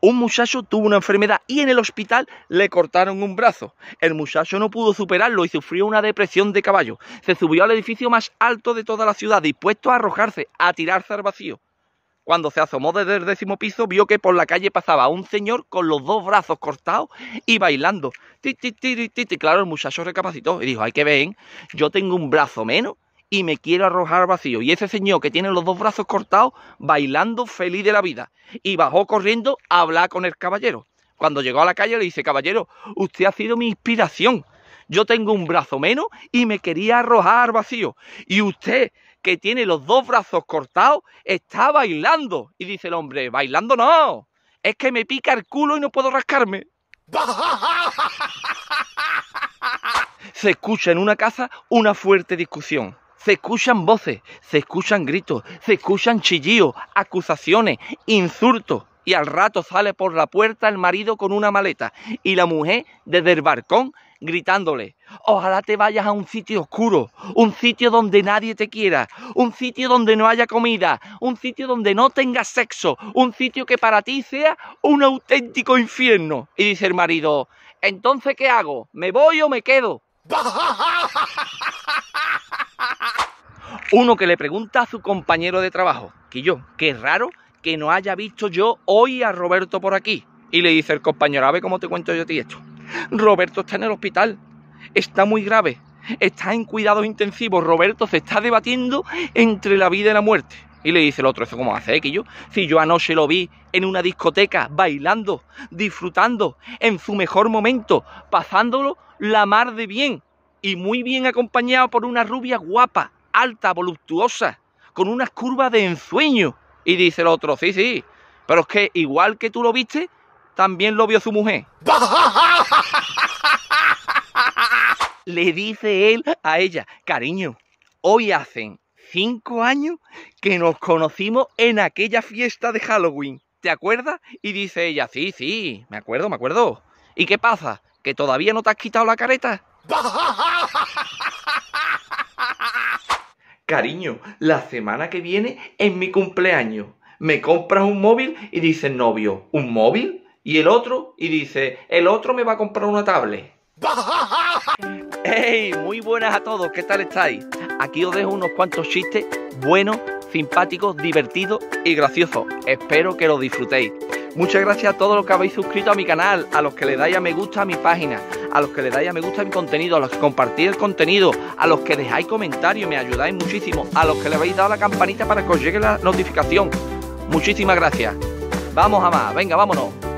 un muchacho tuvo una enfermedad y en el hospital le cortaron un brazo. El muchacho no pudo superarlo y sufrió una depresión de caballo. Se subió al edificio más alto de toda la ciudad, dispuesto a arrojarse, a tirarse al vacío. Cuando se asomó desde el décimo piso, vio que por la calle pasaba un señor con los dos brazos cortados y bailando. titi Claro, el muchacho recapacitó y dijo, hay que ver, yo tengo un brazo menos y me quiero arrojar vacío. Y ese señor que tiene los dos brazos cortados, bailando feliz de la vida. Y bajó corriendo a hablar con el caballero. Cuando llegó a la calle le dice, caballero, usted ha sido mi inspiración. Yo tengo un brazo menos y me quería arrojar vacío. Y usted, que tiene los dos brazos cortados, está bailando. Y dice el hombre, bailando no. Es que me pica el culo y no puedo rascarme. Se escucha en una casa una fuerte discusión se escuchan voces, se escuchan gritos, se escuchan chillidos, acusaciones, insultos. Y al rato sale por la puerta el marido con una maleta y la mujer desde el barcón gritándole, ojalá te vayas a un sitio oscuro, un sitio donde nadie te quiera, un sitio donde no haya comida, un sitio donde no tengas sexo, un sitio que para ti sea un auténtico infierno. Y dice el marido, entonces ¿qué hago? ¿Me voy o me quedo? Uno que le pregunta a su compañero de trabajo, que yo, qué raro que no haya visto yo hoy a Roberto por aquí. Y le dice el compañero, a ver cómo te cuento yo a ti esto. Roberto está en el hospital, está muy grave, está en cuidados intensivos. Roberto se está debatiendo entre la vida y la muerte. Y le dice el otro, ¿eso cómo hace, eh, yo? Si yo anoche lo vi en una discoteca, bailando, disfrutando, en su mejor momento, pasándolo la mar de bien y muy bien acompañado por una rubia guapa alta, voluptuosa, con unas curvas de ensueño. Y dice el otro, sí, sí, pero es que igual que tú lo viste, también lo vio su mujer. Le dice él a ella, cariño, hoy hacen cinco años que nos conocimos en aquella fiesta de Halloween. ¿Te acuerdas? Y dice ella, sí, sí, me acuerdo, me acuerdo. ¿Y qué pasa? ¿Que todavía no te has quitado la careta? Cariño, la semana que viene es mi cumpleaños. Me compras un móvil y dices, novio, ¿un móvil? Y el otro, y dice, el otro me va a comprar una tablet. ¡Hey! Muy buenas a todos, ¿qué tal estáis? Aquí os dejo unos cuantos chistes buenos, simpáticos, divertidos y graciosos. Espero que los disfrutéis. Muchas gracias a todos los que habéis suscrito a mi canal, a los que le dais a me gusta a mi página, a los que le dais a me gusta a mi contenido, a los que compartís el contenido, a los que dejáis comentarios, me ayudáis muchísimo, a los que le habéis dado la campanita para que os llegue la notificación. Muchísimas gracias. Vamos a más, venga, vámonos.